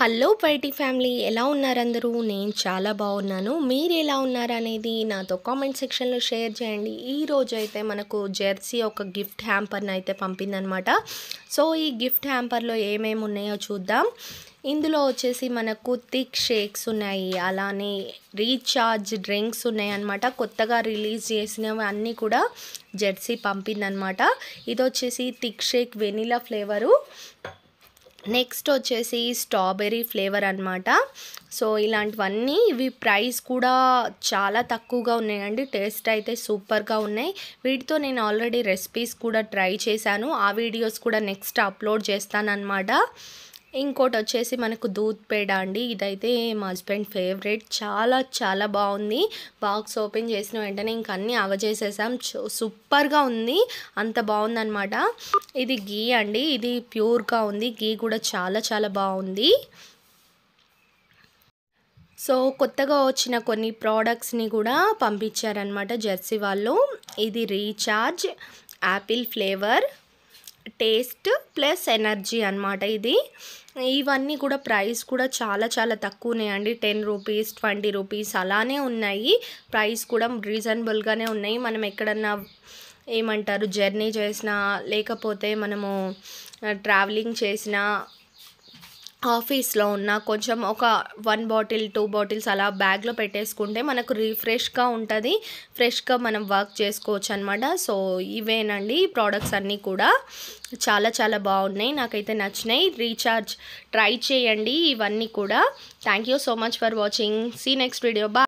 hello బయటి family ఎలా ఉన్నారందరూ నేను చాలా బాగున్నాను మీరు ఎలా ఉన్నారనేది నాతో కామెంట్ సెక్షన్లో షేర్ చేయండి ఈ రోజు అయితే మనకు జెర్సీ ఒక గిఫ్ట్ హ్యాంపర్ని అయితే పంపిందనమాట సో ఈ గిఫ్ట్ హ్యాంపర్లో ఏమేమి ఉన్నాయో చూద్దాం ఇందులో వచ్చేసి మనకు థిక్ షేక్స్ ఉన్నాయి అలానే రీఛార్జ్ డ్రింక్స్ ఉన్నాయి అనమాట కొత్తగా రిలీజ్ చేసినవి అన్నీ కూడా జెర్సీ పంపిందనమాట ఇది వచ్చేసి thick shake vanilla flavour next వచ్చేసి స్ట్రాబెర్రీ ఫ్లేవర్ అనమాట సో ఇలాంటివన్నీ ఇవి ప్రైస్ కూడా చాలా తక్కువగా ఉన్నాయండి టేస్ట్ అయితే సూపర్గా ఉన్నాయి వీటితో నేను ఆల్రెడీ రెసిపీస్ కూడా ట్రై చేశాను ఆ వీడియోస్ కూడా నెక్స్ట్ అప్లోడ్ చేస్తాను అనమాట ఇంకోటి వచ్చేసి మనకు దూద్ పేడ అండి ఇదైతే మా హస్బెండ్ ఫేవరెట్ చాలా చాలా బాగుంది బాక్స్ ఓపెన్ చేసిన వెంటనే ఇంక అన్నీ అవజేసేసాం సూపర్గా ఉంది అంత బాగుందనమాట ఇది గీ అండి ఇది ప్యూర్గా ఉంది గీ కూడా చాలా చాలా బాగుంది సో కొత్తగా వచ్చిన కొన్ని ప్రోడక్ట్స్ని కూడా పంపించారనమాట జెర్సీ వాళ్ళు ఇది recharge apple flavour taste plus energy అనమాట ఇది ఇవన్నీ కూడా ప్రైస్ కూడా చాలా చాలా తక్కువనే అండి టెన్ రూపీస్ ట్వంటీ రూపీస్ అలానే ఉన్నాయి ప్రైస్ కూడా రీజనబుల్గానే ఉన్నాయి మనం ఎక్కడన్నా ఏమంటారు జర్నీ చేసినా లేకపోతే మనము ట్రావెలింగ్ చేసినా ఆఫీస్లో ఉన్న కొంచెం ఒక వన్ బాటిల్ టూ బాటిల్స్ అలా బ్యాగ్లో పెట్టేసుకుంటే మనకు రీఫ్రెష్గా ఉంటుంది ఫ్రెష్గా మనం వర్క్ చేసుకోవచ్చు అనమాట సో ఇవేనండి ప్రోడక్ట్స్ అన్నీ కూడా చాలా చాలా బాగున్నాయి నాకైతే నచ్చినాయి రీఛార్జ్ ట్రై చేయండి ఇవన్నీ కూడా thank you so much for watching see next video బా